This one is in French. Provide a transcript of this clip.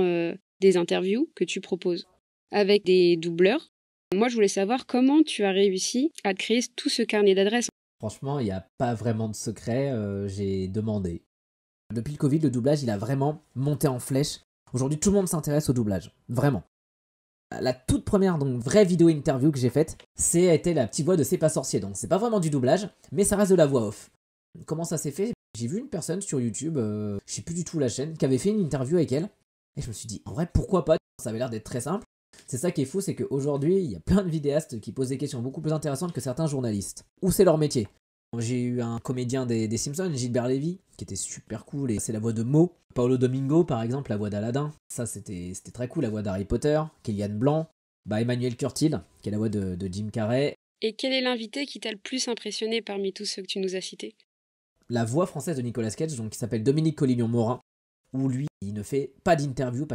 Euh, des interviews que tu proposes avec des doubleurs. Moi, je voulais savoir comment tu as réussi à créer tout ce carnet d'adresses. Franchement, il n'y a pas vraiment de secret, euh, j'ai demandé. Depuis le Covid, le doublage, il a vraiment monté en flèche. Aujourd'hui, tout le monde s'intéresse au doublage, vraiment. La toute première donc vraie vidéo interview que j'ai faite, c'était la petite voix de C'est pas sorcier. Donc c'est pas vraiment du doublage, mais ça reste de la voix off. Comment ça s'est fait J'ai vu une personne sur YouTube, je euh, je sais plus du tout la chaîne, qui avait fait une interview avec elle et je me suis dit, en vrai, pourquoi pas Ça avait l'air d'être très simple. C'est ça qui est fou, c'est qu'aujourd'hui, il y a plein de vidéastes qui posent des questions beaucoup plus intéressantes que certains journalistes. Où c'est leur métier J'ai eu un comédien des, Simpsons, Gilbert Lévy, qui était super cool, et c'est la voix de Mo. Paolo Domingo, par exemple, la voix d'Aladin. Ça, c'était très cool, la voix d'Harry Potter. Kylian Blanc. Bah, Emmanuel Curtil, qui est la voix de, Jim Carrey. Et quel est l'invité qui t'a le plus impressionné parmi tous ceux que tu nous as cités La voix française de Nicolas Cage, donc, qui s'appelle Dominique Collignon-Morin, où lui, il ne fait pas d'interview